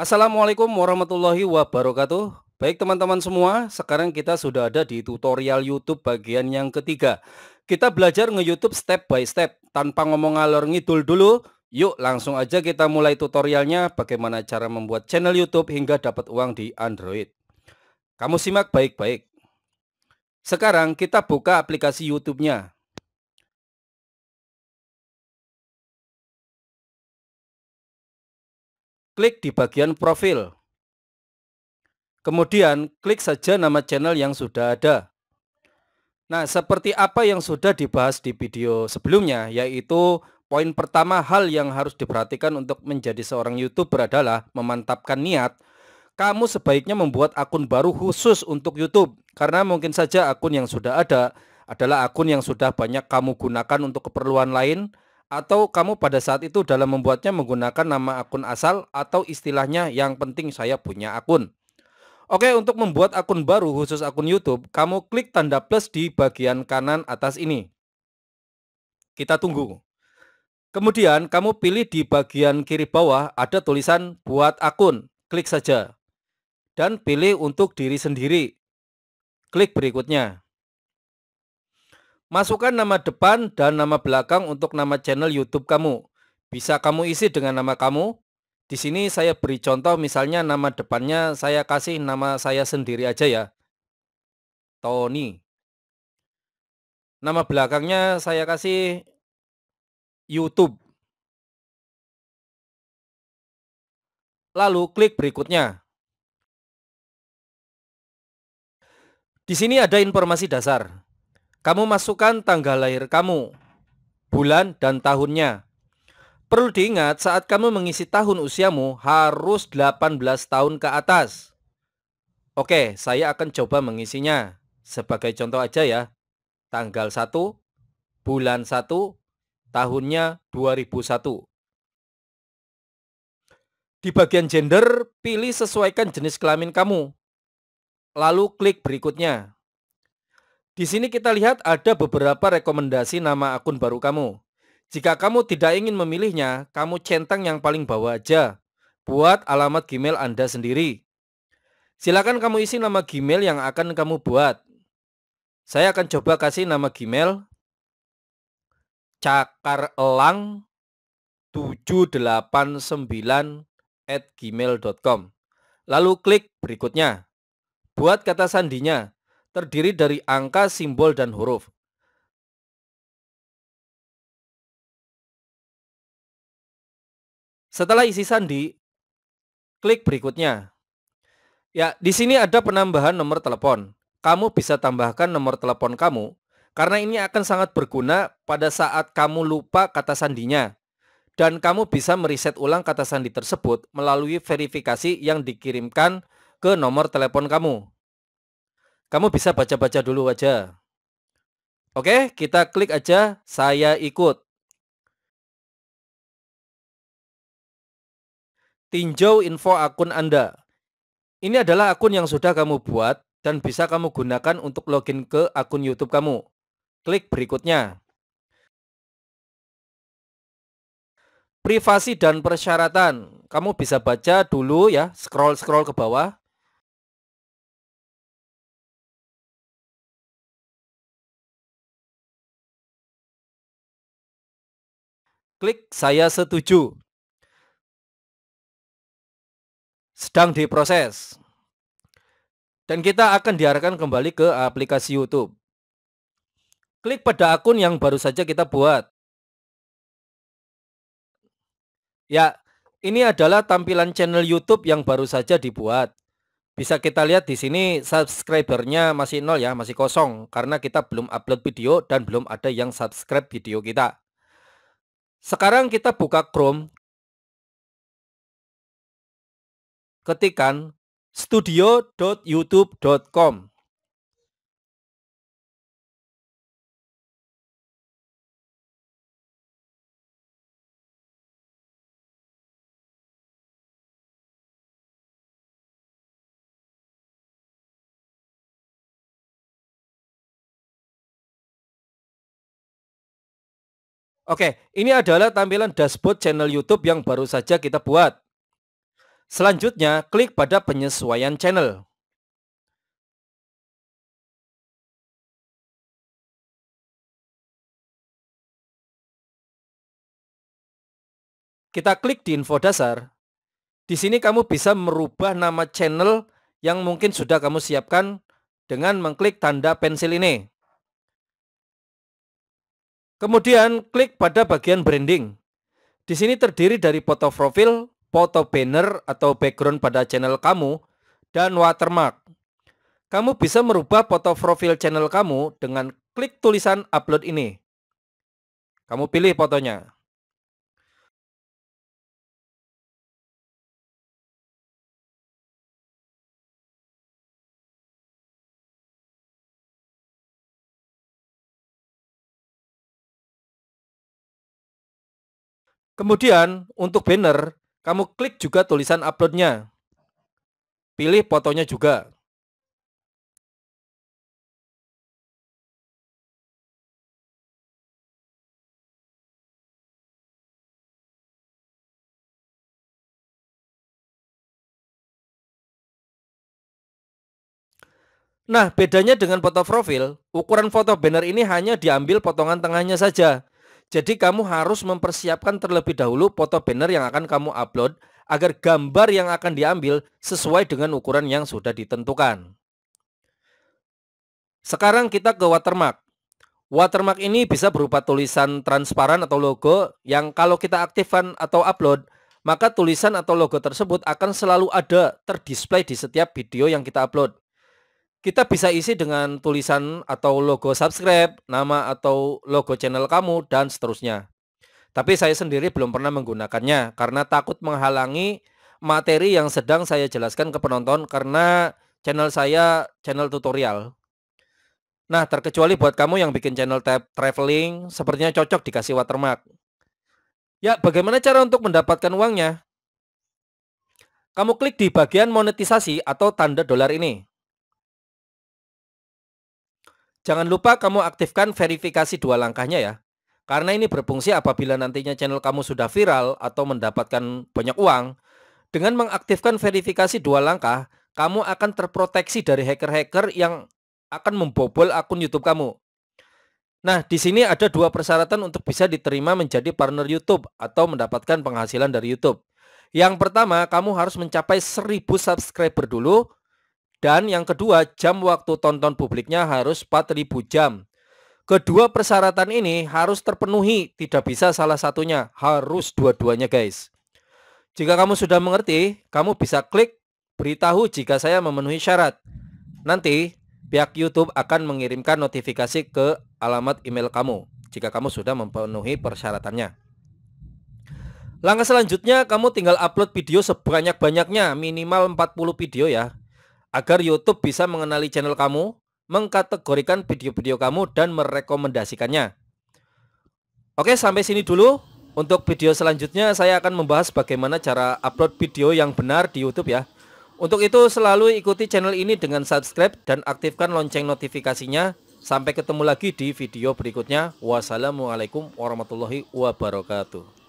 Assalamualaikum warahmatullahi wabarakatuh. Baik teman-teman semua, sekarang kita sudah ada di tutorial YouTube bagian yang ketiga. Kita belajar nge-YouTube step by step, tanpa ngomong ngalor ngidul dulu. Yuk langsung aja kita mulai tutorialnya bagaimana cara membuat channel YouTube hingga dapat uang di Android. Kamu simak baik-baik. Sekarang kita buka aplikasi YouTube-nya. Klik di bagian profil. Kemudian klik saja nama channel yang sudah ada. Nah, seperti apa yang sudah dibahas di video sebelumnya, yaitu poin pertama hal yang harus diperhatikan untuk menjadi seorang YouTuber adalah memantapkan niat. Kamu sebaiknya membuat akun baru khusus untuk YouTube, karena mungkin saja akun yang sudah ada adalah akun yang sudah banyak kamu gunakan untuk keperluan lain, atau kamu pada saat itu dalam membuatnya menggunakan nama akun asal atau istilahnya yang penting saya punya akun. Oke, untuk membuat akun baru khusus akun YouTube, kamu klik tanda plus di bagian kanan atas ini. Kita tunggu. Kemudian kamu pilih di bagian kiri bawah ada tulisan buat akun. Klik saja. Dan pilih untuk diri sendiri. Klik berikutnya. Masukkan nama depan dan nama belakang untuk nama channel YouTube kamu. Bisa kamu isi dengan nama kamu. Di sini saya beri contoh misalnya nama depannya saya kasih nama saya sendiri aja ya. Tony. Nama belakangnya saya kasih YouTube. Lalu klik berikutnya. Di sini ada informasi dasar. Kamu masukkan tanggal lahir kamu, bulan, dan tahunnya. Perlu diingat saat kamu mengisi tahun usiamu harus 18 tahun ke atas. Oke, saya akan coba mengisinya. Sebagai contoh aja ya. Tanggal 1, bulan 1, tahunnya 2001. Di bagian gender, pilih sesuaikan jenis kelamin kamu. Lalu klik berikutnya. Di sini kita lihat ada beberapa rekomendasi nama akun baru kamu. Jika kamu tidak ingin memilihnya, kamu centang yang paling bawah aja. Buat alamat Gmail Anda sendiri. Silakan kamu isi nama Gmail yang akan kamu buat. Saya akan coba kasih nama Gmail cakar elang 789 at gmail.com. Lalu klik berikutnya. Buat kata sandinya terdiri dari angka, simbol, dan huruf. Setelah isi sandi, klik berikutnya. Ya, di sini ada penambahan nomor telepon. Kamu bisa tambahkan nomor telepon kamu karena ini akan sangat berguna pada saat kamu lupa kata sandinya. Dan kamu bisa mereset ulang kata sandi tersebut melalui verifikasi yang dikirimkan ke nomor telepon kamu. Kamu bisa baca-baca dulu aja. Oke, kita klik aja saya ikut. Tinjau info akun Anda. Ini adalah akun yang sudah kamu buat dan bisa kamu gunakan untuk login ke akun YouTube kamu. Klik berikutnya. Privasi dan persyaratan. Kamu bisa baca dulu ya, scroll-scroll ke bawah. Klik saya setuju. Sedang diproses. Dan kita akan diarahkan kembali ke aplikasi YouTube. Klik pada akun yang baru saja kita buat. Ya, ini adalah tampilan channel YouTube yang baru saja dibuat. Bisa kita lihat di sini subscribernya masih nol ya, masih kosong karena kita belum upload video dan belum ada yang subscribe video kita. Sekarang kita buka Chrome. Ketikan studio.youtube.com. Oke, ini adalah tampilan dashboard channel YouTube yang baru saja kita buat. Selanjutnya, klik pada penyesuaian channel. Kita klik di info dasar. Di sini kamu bisa merubah nama channel yang mungkin sudah kamu siapkan dengan mengklik tanda pensil ini. Kemudian klik pada bagian branding. Di sini terdiri dari foto profil, foto banner atau background pada channel kamu, dan watermark. Kamu bisa merubah foto profil channel kamu dengan klik tulisan upload ini. Kamu pilih fotonya. Kemudian untuk banner, kamu klik juga tulisan uploadnya. Pilih fotonya juga. Nah, bedanya dengan foto profil, ukuran foto banner ini hanya diambil potongan tengahnya saja. Jadi kamu harus mempersiapkan terlebih dahulu foto banner yang akan kamu upload agar gambar yang akan diambil sesuai dengan ukuran yang sudah ditentukan. Sekarang kita ke watermark. Watermark ini bisa berupa tulisan transparan atau logo yang kalau kita aktifkan atau upload, maka tulisan atau logo tersebut akan selalu ada terdisplay di setiap video yang kita upload kita bisa isi dengan tulisan atau logo subscribe, nama atau logo channel kamu, dan seterusnya. Tapi saya sendiri belum pernah menggunakannya karena takut menghalangi materi yang sedang saya jelaskan ke penonton karena channel saya channel tutorial. Nah, terkecuali buat kamu yang bikin channel tab traveling, sepertinya cocok dikasih watermark. Ya, bagaimana cara untuk mendapatkan uangnya? Kamu klik di bagian monetisasi atau tanda dolar ini. Jangan lupa kamu aktifkan verifikasi dua langkahnya ya. Karena ini berfungsi apabila nantinya channel kamu sudah viral atau mendapatkan banyak uang. Dengan mengaktifkan verifikasi dua langkah, kamu akan terproteksi dari hacker-hacker yang akan membobol akun YouTube kamu. Nah, di sini ada dua persyaratan untuk bisa diterima menjadi partner YouTube atau mendapatkan penghasilan dari YouTube. Yang pertama, kamu harus mencapai 1000 subscriber dulu dan yang kedua, jam waktu tonton publiknya harus 4000 jam. Kedua persyaratan ini harus terpenuhi, tidak bisa salah satunya, harus dua-duanya guys. Jika kamu sudah mengerti, kamu bisa klik beritahu jika saya memenuhi syarat. Nanti pihak YouTube akan mengirimkan notifikasi ke alamat email kamu jika kamu sudah memenuhi persyaratannya. Langkah selanjutnya kamu tinggal upload video sebanyak-banyaknya minimal 40 video ya agar YouTube bisa mengenali channel kamu, mengkategorikan video-video kamu, dan merekomendasikannya. Oke, sampai sini dulu. Untuk video selanjutnya, saya akan membahas bagaimana cara upload video yang benar di YouTube ya. Untuk itu, selalu ikuti channel ini dengan subscribe dan aktifkan lonceng notifikasinya. Sampai ketemu lagi di video berikutnya. Wassalamualaikum warahmatullahi wabarakatuh.